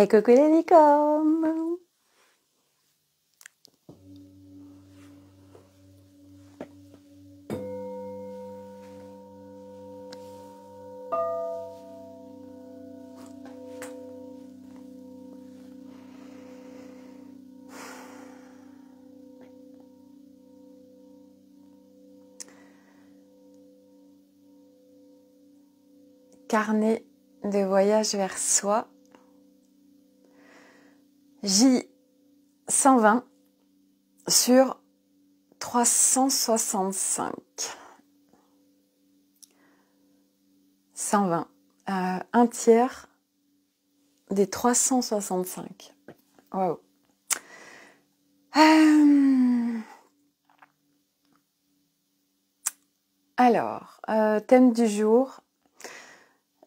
Et coucou les licornes Carnet de voyage vers soi J120 sur 365. 120. Euh, un tiers des 365. Waouh. Euh, alors, euh, thème du jour.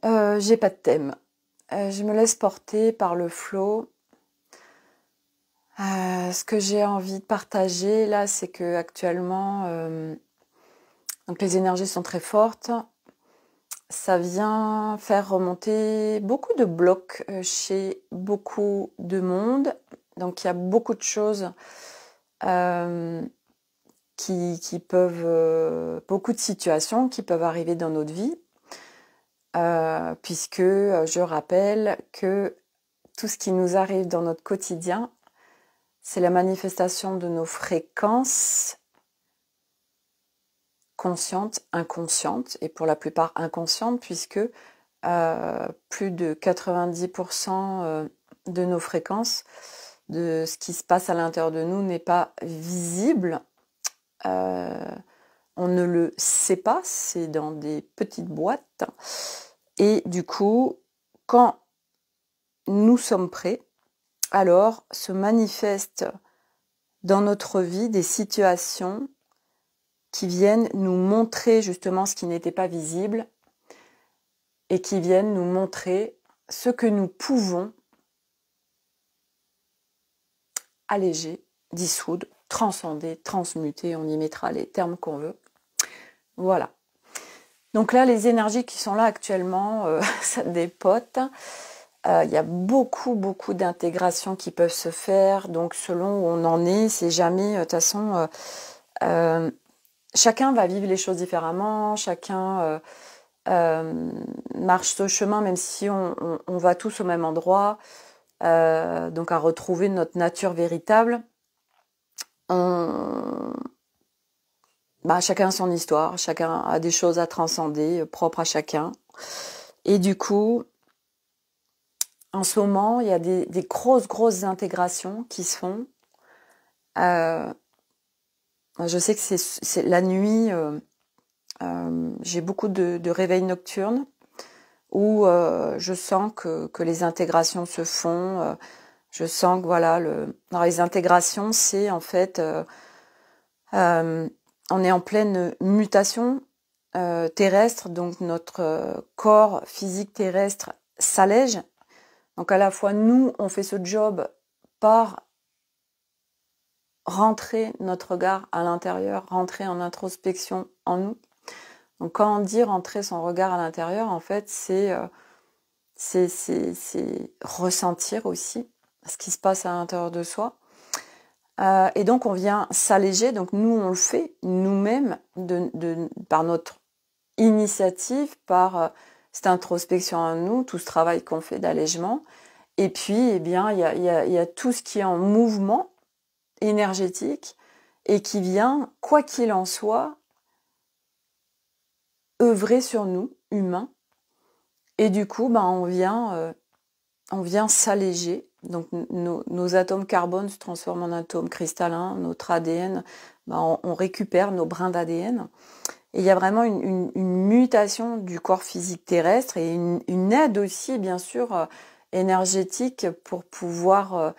J'ai pas de thème. je me laisse porter par le flot euh, ce que j'ai envie de partager là, c'est que actuellement, euh, les énergies sont très fortes. Ça vient faire remonter beaucoup de blocs euh, chez beaucoup de monde. Donc il y a beaucoup de choses qui, peuvent, beaucoup de situations qui peuvent arriver dans notre vie. puisque je rappelle que tout ce qui nous arrive dans notre quotidien c'est la manifestation de nos fréquences conscientes, inconscientes, et pour la plupart inconscientes, puisque euh, plus de 90% euh, de nos fréquences, de ce qui se passe à l'intérieur de nous n'est pas visible. Euh, on ne le sait pas, c'est dans des petites boîtes. Et du coup, quand nous sommes prêts, alors se manifestent dans notre vie des situations qui viennent nous montrer justement ce qui n'était pas visible et qui viennent nous montrer ce que nous pouvons alléger, dissoudre, transcender, transmuter, on y mettra les termes qu'on veut. Voilà. Donc là, les énergies qui sont là actuellement, euh, ça dépote. Euh, il y a beaucoup, beaucoup d'intégrations qui peuvent se faire. Donc, selon où on en est, c'est jamais. Euh, de toute façon, euh, chacun va vivre les choses différemment. Chacun marche ce chemin, même si on, va tous au même endroit. donc, à retrouver notre nature véritable. Bah, chacun a son histoire, chacun a des choses à transcender, propres à chacun. Et du coup, en ce moment, il y a des, grosses, grosses intégrations qui se font. Euh, je sais que c'est la nuit, euh, euh, j'ai beaucoup de, réveils nocturnes où je sens que, les intégrations se font. je sens que voilà, le... les intégrations, c'est en fait, on est en pleine mutation terrestre, donc notre corps physique terrestre s'allège donc à la fois nous, on fait ce job par rentrer notre regard à l'intérieur, rentrer en introspection en nous. Donc quand on dit rentrer son regard à l'intérieur, en fait, c'est euh, c'est ressentir aussi ce qui se passe à l'intérieur de soi. Euh, et donc on vient s'alléger, donc nous on le fait nous-mêmes de, par notre initiative, par euh, cette introspection à nous, tout ce travail qu'on fait d'allègement. Et puis, eh bien, il y, a, tout ce qui est en mouvement énergétique et qui vient, quoi qu'il en soit, œuvrer sur nous, humains. Et du coup, ben, on vient, euh, on vient s'alléger. Donc, nos, atomes carbone se transforment en atomes cristallins, notre ADN, ben, on récupère nos brins d'ADN il y a vraiment une, mutation du corps physique terrestre et une, aide aussi, bien sûr, euh, énergétique pour pouvoir euh,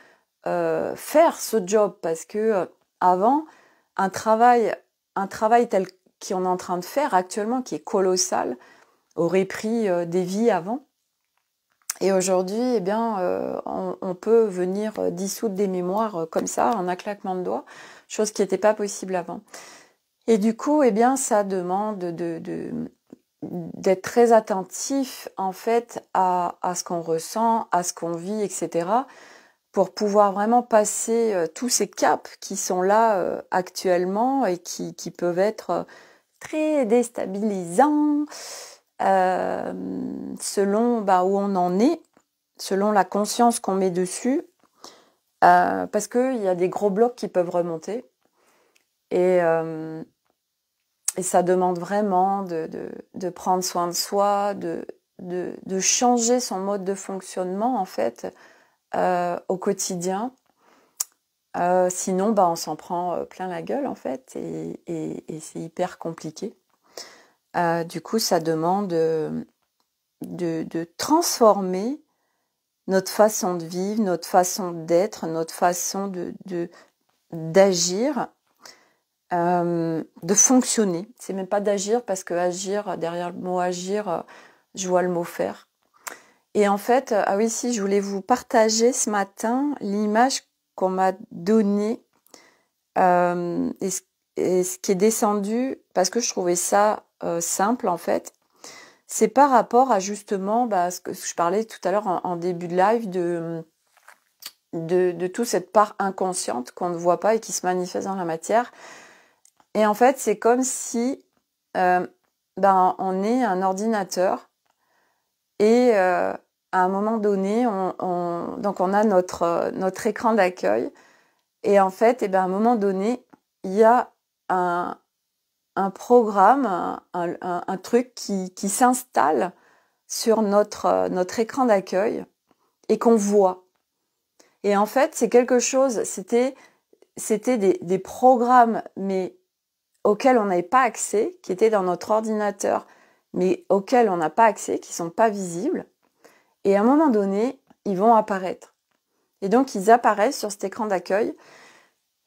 euh, faire ce job. Parce que avant, un travail, un travail tel qu'on est en train de faire actuellement, qui est colossal, aurait pris des vies avant. Et aujourd'hui, eh bien, on, on, peut venir dissoudre des mémoires comme ça en un claquement de doigts, chose qui n'était pas possible avant. Et du coup, eh bien, ça demande d'être très attentif en fait à, ce qu'on ressent, à ce qu'on vit, etc. pour pouvoir vraiment passer euh, tous ces caps qui sont là euh, actuellement et qui, peuvent être euh, très déstabilisants selon bah, où on en est, selon la conscience qu'on met dessus, parce qu'il y a des gros blocs qui peuvent remonter. Euh, et, ça demande vraiment de, prendre soin de soi, de, changer son mode de fonctionnement en fait euh, au quotidien. Euh, sinon, bah, on s'en prend plein la gueule en fait et, et c'est hyper compliqué. du coup, ça demande de, transformer notre façon de vivre, notre façon d'être, notre façon de d'agir euh, de fonctionner. C'est même pas d'agir parce que agir, derrière le mot agir, euh, je vois le mot faire. Et en fait, euh, ah oui, si, je voulais vous partager ce matin l'image qu'on m'a donnée et, ce, qui est descendu parce que je trouvais ça simple en fait. C'est par rapport à justement bah, ce que je parlais tout à l'heure en, début de live de, de, de toute cette part inconsciente qu'on ne voit pas et qui se manifeste dans la matière. Et en fait, c'est comme si euh, ben, on est un ordinateur et euh, à un moment donné, on, donc on a notre, euh, notre écran d'accueil. Et en fait, et eh ben, à un moment donné, il y a un, programme, un, truc qui, s'installe sur notre, notre écran d'accueil et qu'on voit. Et en fait, c'est quelque chose, c'était, c'était des, des programmes, mais auxquels on n'avait pas accès, qui étaient dans notre ordinateur, mais auxquels on n'a pas accès, qui ne sont pas visibles. Et à un moment donné, ils vont apparaître. Et donc, ils apparaissent sur cet écran d'accueil.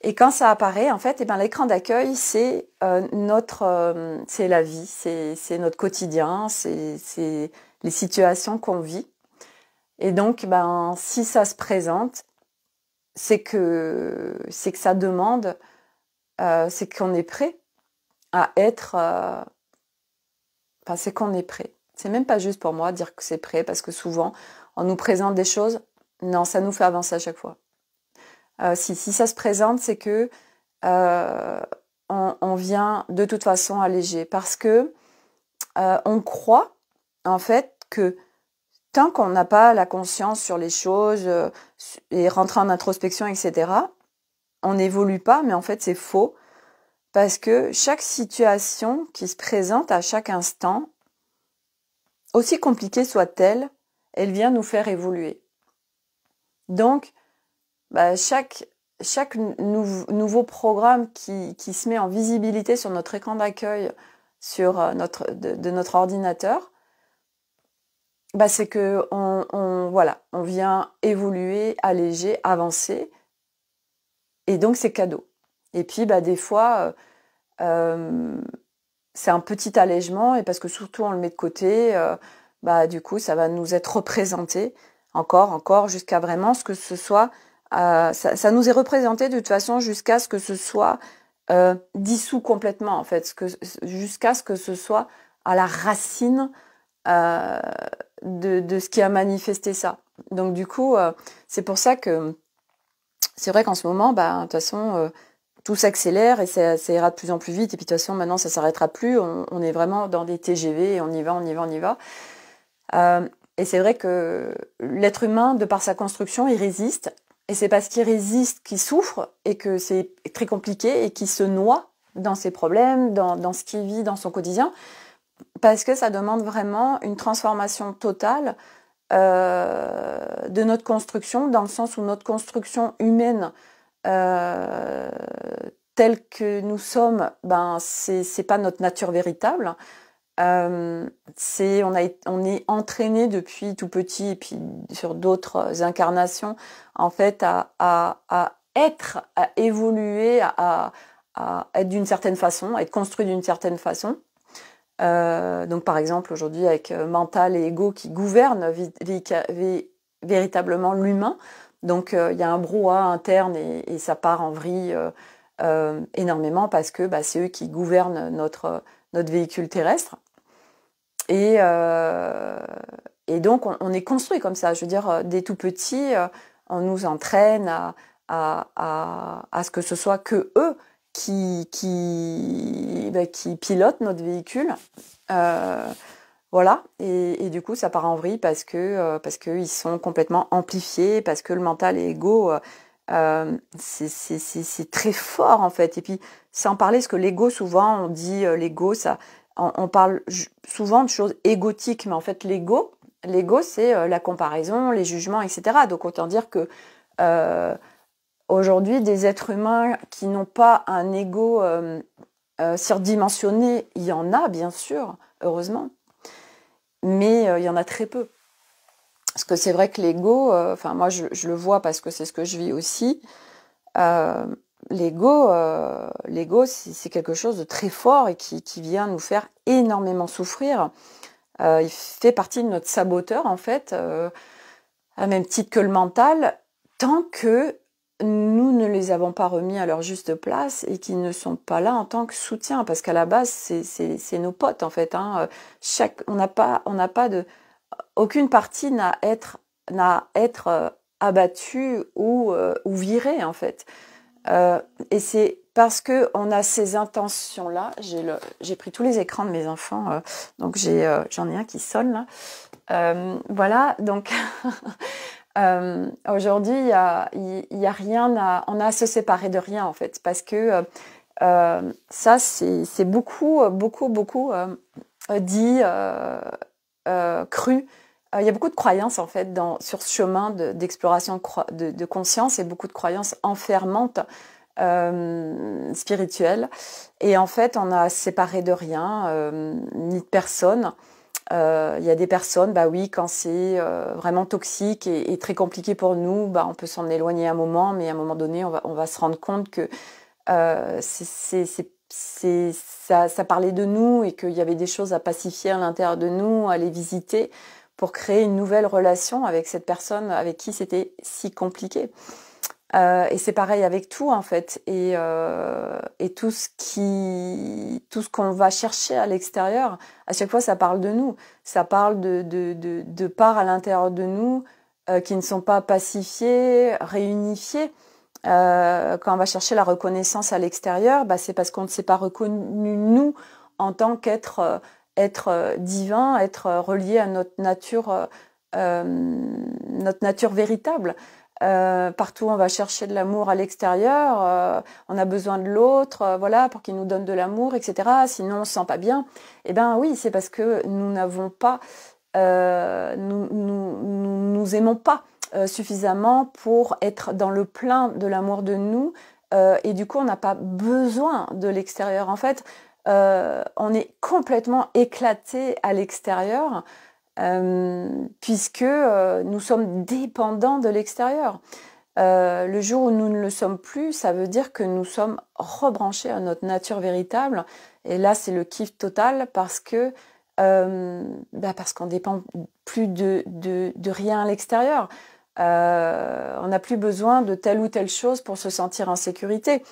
Et quand ça apparaît, en fait, eh ben, l'écran d'accueil, c'est euh, notre, euh, c'est la vie, c'est notre quotidien, c'est les situations qu'on vit. Et donc, ben, si ça se présente, c'est que c'est que ça demande, euh, c'est qu'on est prêt à être... Euh, c'est qu'on est prêt. C'est même pas juste pour moi dire que c'est prêt, parce que souvent, on nous présente des choses, non, ça nous fait avancer à chaque fois. Euh, si, ça se présente, c'est que euh, on, vient de toute façon alléger, parce que on croit, en fait, que tant qu'on n'a pas la conscience sur les choses et rentrer en introspection, etc., on n'évolue pas, mais en fait, c'est faux. Parce que chaque situation qui se présente à chaque instant, aussi compliquée soit-elle, elle vient nous faire évoluer. Donc, bah, chaque, chaque nouveau programme qui, se met en visibilité sur notre écran d'accueil sur euh, notre, de, notre ordinateur, bah, c'est que on, on vient évoluer, alléger, avancer. Et donc, c'est cadeau. Et puis, bah, des fois, euh, euh, c'est un petit allègement, et parce que surtout on le met de côté, euh, bah, du coup, ça va nous être représenté encore, encore, jusqu'à vraiment ce que ce soit. ça, nous est représenté de toute façon jusqu'à ce que ce soit dissous complètement, en fait, jusqu'à ce que ce soit à la racine de, ce qui a manifesté ça. Donc, du coup, c'est pour ça que c'est vrai qu'en ce moment, bah, de toute façon, tout s'accélère et ça, ira de plus en plus vite. Et puis de toute façon, maintenant, ça s'arrêtera plus. On, est vraiment dans des TGV et on y va, on y va, on y va. Euh, et c'est vrai que l'être humain, de par sa construction, il résiste. Et c'est parce qu'il résiste qu'il souffre et que c'est très compliqué et qu'il se noie dans ses problèmes, dans, ce qu'il vit, dans son quotidien. Parce que ça demande vraiment une transformation totale euh, de notre construction, dans le sens où notre construction humaine euh, tel que nous sommes, ben c'est pas notre nature véritable. Euh, on, a, on est entraîné depuis tout petit et puis sur d'autres incarnations en fait à, à, être, à évoluer, à, à être d'une certaine façon, à être construit d'une certaine façon. Euh, donc par exemple aujourd'hui avec mental et ego qui gouvernent véritablement l'humain, donc euh, il y a un brouhaha interne et, ça part en vrille euh, euh, énormément parce que bah, c'est eux qui gouvernent notre, notre véhicule terrestre. Et, et donc on, est construit comme ça. Je veux dire, dès tout petit, on nous entraîne à, ce que ce soit que eux qui, qui, bah, qui pilotent notre véhicule. Voilà, et, du coup ça part en vrille parce que euh, parce qu'ils sont complètement amplifiés, parce que le mental et l'ego, euh, euh, c'est très fort en fait. Et puis sans parler ce que l'ego souvent on dit l'ego, ça on, parle souvent de choses égotiques, mais en fait l'ego, l'ego c'est la comparaison, les jugements, etc. Donc autant dire que aujourd'hui des êtres humains qui n'ont pas un ego surdimensionné, il y en a bien sûr, heureusement mais euh, il y en a très peu. Parce que c'est vrai que l'ego, euh, enfin moi je, le vois parce que c'est ce que je vis aussi, euh, l'ego, l'ego, c'est quelque chose de très fort et qui, vient nous faire énormément souffrir. il fait partie de notre saboteur en fait, à même titre que le mental, tant que nous ne les avons pas remis à leur juste place et qui ne sont pas là en tant que soutien, parce qu'à la base, c'est nos potes en fait. Hein. Chaque, on n'a pas, on n'a pas de, aucune partie n'a être, n'a être euh, abattue ou, euh, ou virée en fait. Euh, et c'est parce que on a ces intentions là. J'ai pris tous les écrans de mes enfants, donc j'ai, j'en ai un qui sonne là. voilà, donc. Euh, aujourd'hui, il n'y a, a, rien on a à se séparer de rien en fait, parce que euh, euh, ça, c'est beaucoup, beaucoup, beaucoup dit, cru. Il y a beaucoup de croyances en fait sur ce chemin d'exploration de, conscience et beaucoup de croyances enfermantes spirituelles. Et en fait, on a séparé de rien, ni de personne. Euh, il y a des personnes, bah oui, quand c'est euh, vraiment toxique et, très compliqué pour nous, bah on peut s'en éloigner un moment, mais à un moment donné, on va, se rendre compte que euh, ça, parlait de nous et qu'il y avait des choses à pacifier à l'intérieur de nous, à les visiter pour créer une nouvelle relation avec cette personne avec qui c'était si compliqué. Euh, et c'est pareil avec tout en fait. Et, euh, tout ce qu'on va chercher à l'extérieur, à chaque fois ça parle de nous. Ça parle de, parts à l'intérieur de nous euh, qui ne sont pas pacifiées, réunifiées. quand on va chercher la reconnaissance à l'extérieur, bah, c'est parce qu'on ne s'est pas reconnu nous en tant qu'être être divin, être relié à notre nature, notre nature véritable. Euh, partout, on va chercher de l'amour à l'extérieur. Euh, on a besoin de l'autre, euh, voilà, pour qu'il nous donne de l'amour, etc. Sinon, on se sent pas bien. Eh ben oui, c'est parce que nous n'avons pas, nous, nous, nous, aimons pas suffisamment pour être dans le plein de l'amour de nous. et du coup, on n'a pas besoin de l'extérieur. En fait, on est complètement éclaté à l'extérieur. Euh, puisque euh, nous sommes dépendants de l'extérieur. Euh, le jour où nous ne le sommes plus, ça veut dire que nous sommes rebranchés à notre nature véritable. Et là, c'est le kiff total parce que euh, bah, parce qu'on dépend plus de, de rien à l'extérieur. Euh, on n'a plus besoin de telle ou telle chose pour se sentir en sécurité.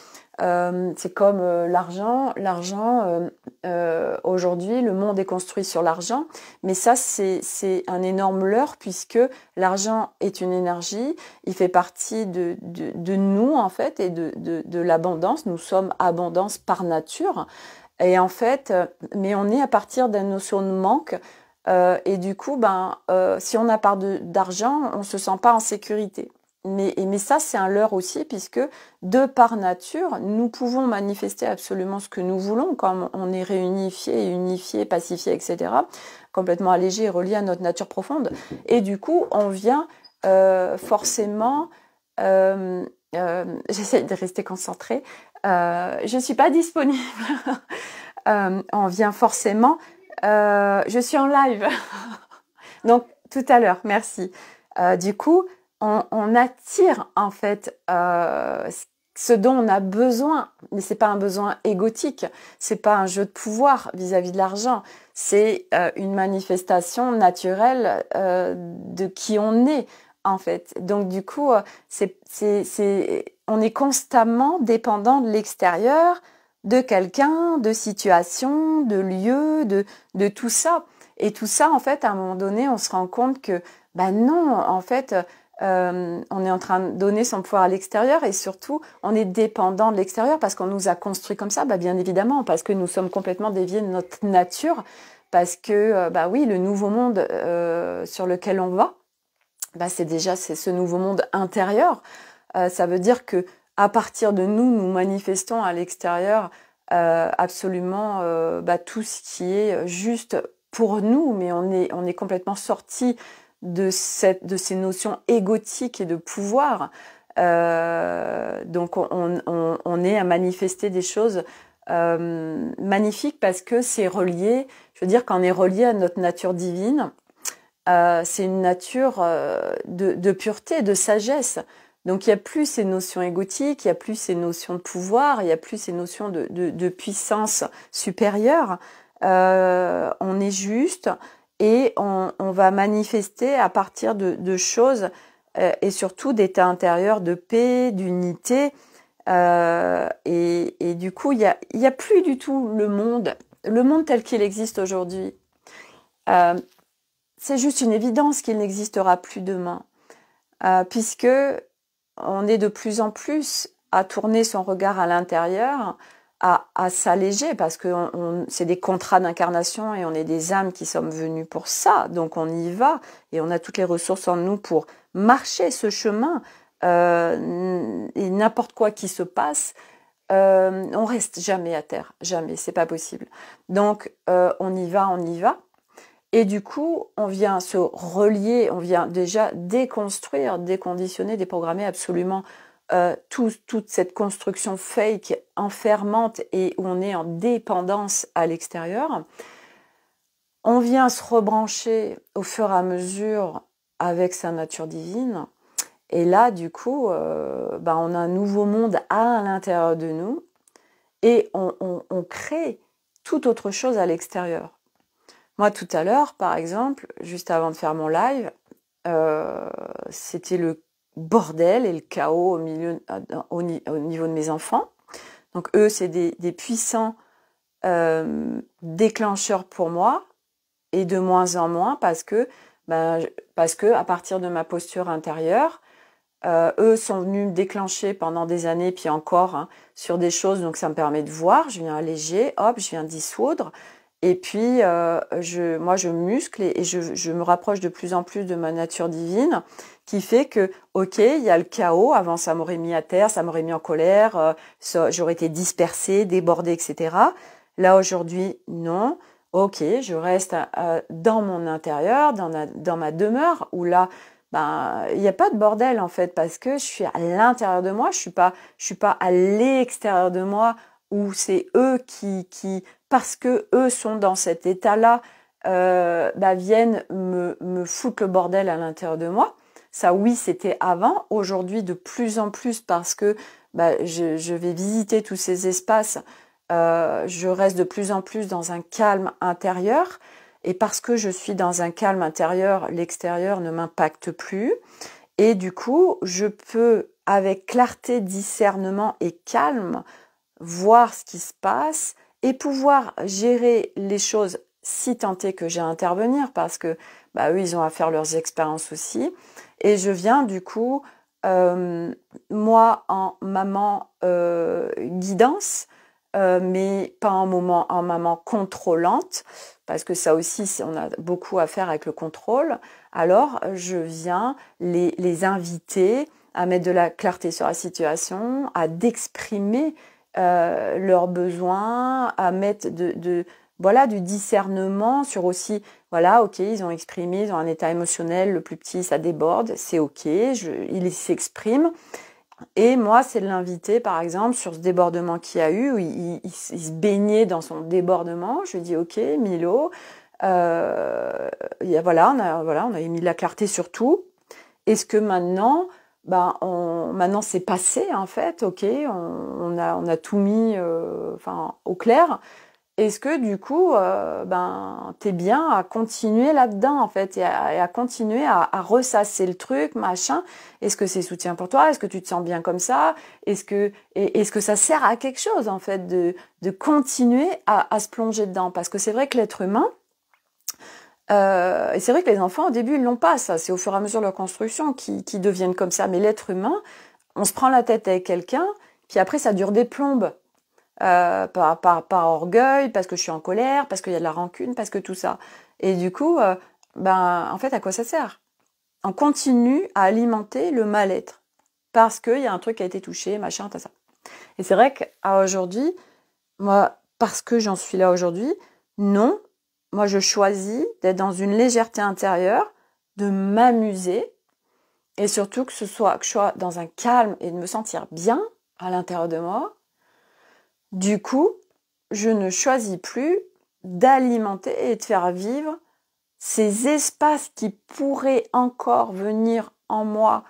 Euh, c'est comme euh, l'argent. L'argent, euh, euh, aujourd'hui, le monde est construit sur l'argent, mais ça, c'est un énorme leurre puisque l'argent est une énergie, il fait partie de, de, de nous, en fait, et de, de l'abondance. Nous sommes abondance par nature. Et en fait, mais on est à partir d'un notion de manque, euh, et du coup, ben, euh, si on n'a pas d'argent, on ne se sent pas en sécurité. Mais, mais ça, c'est un leurre aussi, puisque de par nature, nous pouvons manifester absolument ce que nous voulons comme on est réunifié, unifié, pacifié, etc., complètement allégé et relié à notre nature profonde. Et du coup, on vient euh, forcément... J'essaie de rester concentrée. je ne suis pas disponible. on vient forcément euh, je suis en live. Donc, tout à l'heure, merci. Euh, du coup, on, attire en fait euh, ce dont on a besoin, mais c'est pas un besoin égotique, c'est pas un jeu de pouvoir vis-à-vis de l'argent, c'est une manifestation naturelle de qui on est en fait. Donc du coup, on est constamment dépendant de l'extérieur, de quelqu'un, de situation, de lieu, de, de tout ça. Et tout ça, en fait, à un moment donné, on se rend compte que, ben non, en fait, euh, on est en train de donner son pouvoir à l'extérieur et surtout, on est dépendant de l'extérieur parce qu'on nous a construit comme ça, bah bien évidemment, parce que nous sommes complètement déviés de notre nature, parce que, euh, bah oui, le nouveau monde euh, sur lequel on va, bah c'est déjà c'est ce nouveau monde intérieur. ça veut dire que à partir de nous, nous manifestons à l'extérieur euh, absolument euh, bah, tout ce qui est juste pour nous, mais on est, complètement sorti de, ces notions égotiques et de pouvoir. Euh, donc on, est à manifester des choses magnifiques parce que c'est relié, je veux dire qu'on est relié à notre nature divine. c'est une nature de, pureté, de sagesse. Donc il n'y a plus ces notions égotiques, il n'y a plus ces notions de pouvoir, il n'y a plus ces notions de, puissance supérieure. Euh, on est juste et on, va manifester à partir de, choses euh, et surtout d'états intérieurs, de paix, d'unité. Euh, et, du coup, il n'y a, y a, plus du tout le monde, le monde tel qu'il existe aujourd'hui. c'est juste une évidence qu'il n'existera plus demain, puisque on est de plus en plus à tourner son regard à l'intérieur, à, s'alléger, parce que c'est des contrats d'incarnation et on est des âmes qui sommes venues pour ça. Donc on y va et on a toutes les ressources en nous pour marcher ce chemin. Euh, et n'importe quoi qui se passe, euh, on reste jamais à terre, jamais, c'est pas possible. Donc euh, on y va, on y va. Et du coup, on vient se relier, on vient déjà déconstruire, déconditionner, déprogrammer absolument euh, toute cette construction fake, enfermante et où on est en dépendance à l'extérieur. On vient se rebrancher au fur et à mesure avec sa nature divine. Et là, du coup, euh, ben, on a un nouveau monde à l'intérieur de nous et on, on crée toute autre chose à l'extérieur. Moi, tout à l'heure, par exemple, juste avant de faire mon live, euh, c'était le bordel et le chaos au, milieu, euh, au, niveau de mes enfants. Donc, eux, c'est des, puissants euh, déclencheurs pour moi, et de moins en moins parce que, ben, parce que à partir de ma posture intérieure, eux sont venus me déclencher pendant des années, puis encore, hein, sur des choses, donc ça me permet de voir, je viens alléger, hop, je viens dissoudre, et puis, euh, moi, je muscle et, je, me rapproche de plus en plus de ma nature divine, qui fait que, ok, il y a le chaos. Avant, ça m'aurait mis à terre, ça m'aurait mis en colère, euh, j'aurais été dispersée, débordée, etc. Là, aujourd'hui, non. Ok, je reste euh, dans mon intérieur, dans, ma demeure, où là, ben, il n'y a pas de bordel en fait parce que je suis à l'intérieur de moi, je suis pas je suis pas à l'extérieur de moi où c'est eux qui, parce que eux sont dans cet état-là, euh, bah, viennent me, foutre le bordel à l'intérieur de moi. Ça, oui, c'était avant. Aujourd'hui, de plus en plus, parce que bah, je, vais visiter tous ces espaces, euh, je reste de plus en plus dans un calme intérieur. Et parce que je suis dans un calme intérieur, l'extérieur ne m'impacte plus. Et du coup, je peux, avec clarté, discernement et calme, voir ce qui se passe et pouvoir gérer les choses si tant que j'ai à intervenir parce que bah, eux, ils ont à faire leurs expériences aussi. Et je viens du coup, euh, moi en maman euh, guidance, euh, mais pas en, moment, en maman contrôlante, parce que ça aussi, on a beaucoup à faire avec le contrôle. Alors, je viens les, les inviter à mettre de la clarté sur la situation, à d'exprimer euh, leurs besoins, à mettre de, voilà du discernement sur aussi voilà ok ils ont exprimé ils ont un état émotionnel le plus petit ça déborde c'est ok il ils s'expriment et moi c'est de l'inviter par exemple sur ce débordement qu'il a eu où il, se baignait dans son débordement je lui dis ok Milo euh, voilà on a voilà mis de la clarté sur tout est-ce que maintenant ben, on, maintenant c'est passé en fait, ok, on, on, a, on a, tout mis euh, enfin, au clair. Est-ce que du coup, euh, ben, t'es bien à continuer là-dedans en fait et à, et à continuer à, à, ressasser le truc, machin Est-ce que c'est soutien pour toi Est-ce que tu te sens bien comme ça Est-ce que, est-ce que ça sert à quelque chose en fait de, de continuer à, à se plonger dedans Parce que c'est vrai que l'être humain, euh, et c'est vrai que les enfants, au début, ils l'ont pas, ça. C'est au fur et à mesure de leur construction qu'ils qui deviennent comme ça. Mais l'être humain, on se prend la tête avec quelqu'un, puis après, ça dure des plombes. Euh, par, par, par, orgueil, parce que je suis en colère, parce qu'il y a de la rancune, parce que tout ça. Et du coup, euh, ben, en fait, à quoi ça sert On continue à alimenter le mal-être parce qu'il y a un truc qui a été touché, machin, tout ça. Et c'est vrai qu'à aujourd'hui, moi, parce que j'en suis là aujourd'hui, non, moi, je choisis d'être dans une légèreté intérieure, de m'amuser et surtout que ce soit que je sois dans un calme et de me sentir bien à l'intérieur de moi. Du coup, je ne choisis plus d'alimenter et de faire vivre ces espaces qui pourraient encore venir en moi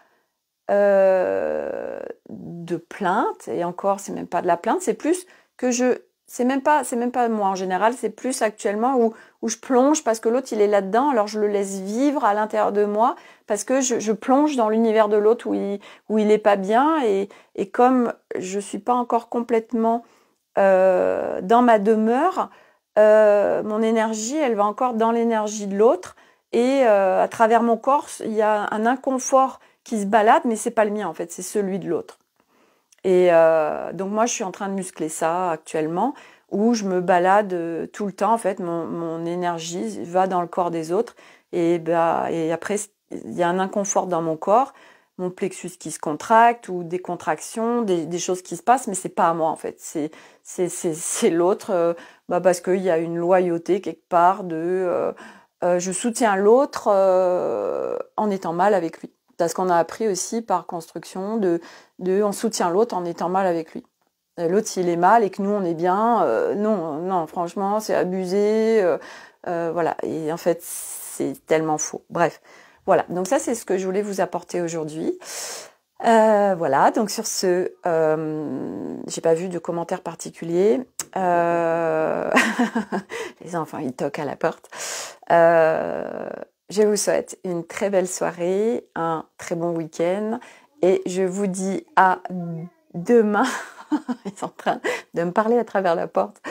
euh, de plainte, et encore, c'est même pas de la plainte, c'est plus que je c'est même pas c'est même pas moi en général c'est plus actuellement où, où je plonge parce que l'autre il est là dedans alors je le laisse vivre à l'intérieur de moi parce que je, plonge dans l'univers de l'autre où il où il est pas bien et, comme je suis pas encore complètement euh, dans ma demeure euh, mon énergie elle va encore dans l'énergie de l'autre et euh, à travers mon corps il y a un inconfort qui se balade mais c'est pas le mien en fait c'est celui de l'autre et euh, donc moi, je suis en train de muscler ça actuellement, où je me balade euh, tout le temps. En fait, mon, mon énergie va dans le corps des autres. Et, ben et après, il y a un inconfort dans mon corps, mon plexus qui se contracte ou des contractions, des, des choses qui se passent, mais c'est pas à moi en fait, c'est c'est l'autre, euh, bah, parce qu'il y a une loyauté quelque part de euh, euh je soutiens l'autre en étant mal avec lui parce qu'on a appris aussi par construction de, on soutient l'autre en étant mal avec lui. Euh, l'autre, s'il est mal et que nous, on est bien, euh, non, non, franchement, c'est abusé. Euh, voilà, et en fait, c'est tellement faux. Bref, voilà, donc ça, c'est ce que je voulais vous apporter aujourd'hui. voilà, donc sur ce, j'ai pas vu de commentaires particuliers. Les enfants, ils toquent à la porte. Je vous souhaite une très belle soirée, un très bon week-end et je vous dis à demain. Ils sont en train de me parler à travers la porte.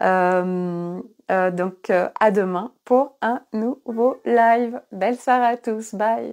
Euh, euh, donc euh, à demain pour un nouveau live. Belle soirée à tous. Bye.